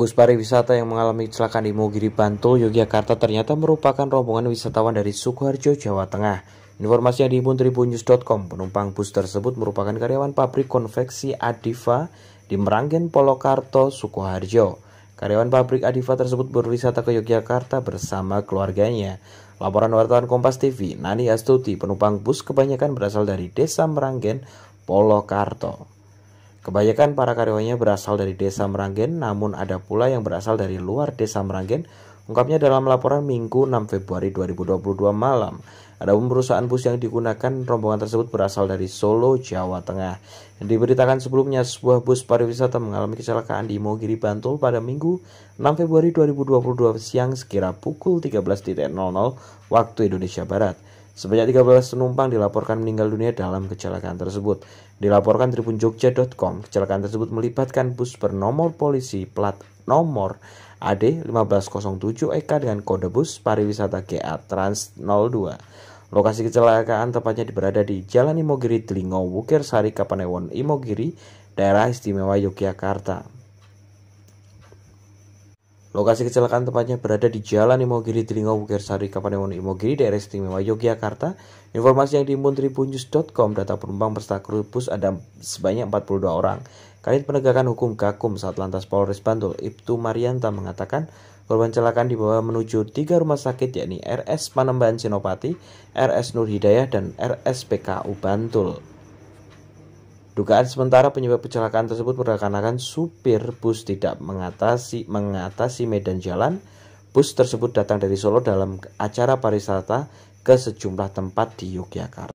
Bus pariwisata yang mengalami kecelakaan di Mogiri Bantul, Yogyakarta ternyata merupakan rombongan wisatawan dari Sukoharjo, Jawa Tengah. Informasi yang dihimpun tribunnews.com, penumpang bus tersebut merupakan karyawan pabrik konveksi Adiva di Meranggen Polokarto, Sukoharjo. Karyawan pabrik Adiva tersebut berwisata ke Yogyakarta bersama keluarganya. Laporan wartawan Kompas TV, Nani Astuti, penumpang bus kebanyakan berasal dari Desa Meranggen, Polokarto. Kebanyakan para karyawannya berasal dari desa Meranggen, namun ada pula yang berasal dari luar desa Meranggen, ungkapnya dalam laporan Minggu 6 Februari 2022 malam. Ada perusahaan bus yang digunakan rombongan tersebut berasal dari Solo, Jawa Tengah. Diberitakan sebelumnya, sebuah bus pariwisata mengalami kecelakaan di Mogiri Bantul pada Minggu 6 Februari 2022 siang sekira pukul 13.00 waktu Indonesia Barat. Sebanyak 13 penumpang dilaporkan meninggal dunia dalam kecelakaan tersebut. Dilaporkan Jogja.com, kecelakaan tersebut melibatkan bus bernomor polisi plat nomor AD 1507 EK dengan kode bus pariwisata GA Trans 02. Lokasi kecelakaan tepatnya berada di Jalan Imogiri Delingo Wukir Sari Kapanewon Imogiri, daerah istimewa Yogyakarta. Lokasi kecelakaan tempatnya berada di Jalan Imogiri Tringau Bukersari Kapanewon Imogiri daerah istimewa Yogyakarta. Informasi yang diimpun tribunnews.com data penumpang peserta bus ada sebanyak 42 orang. Kanit Penegakan Hukum Kakum saat lantas Polres Bantul Ibtu Marianta mengatakan korban kecelakaan dibawa menuju tiga rumah sakit yakni RS Panembahan Senopati, RS Nur Hidayah dan RS PKU Bantul. Dugaan sementara penyebab kecelakaan tersebut berdasarkan supir bus tidak mengatasi mengatasi medan jalan. Bus tersebut datang dari Solo dalam acara pariwisata ke sejumlah tempat di Yogyakarta.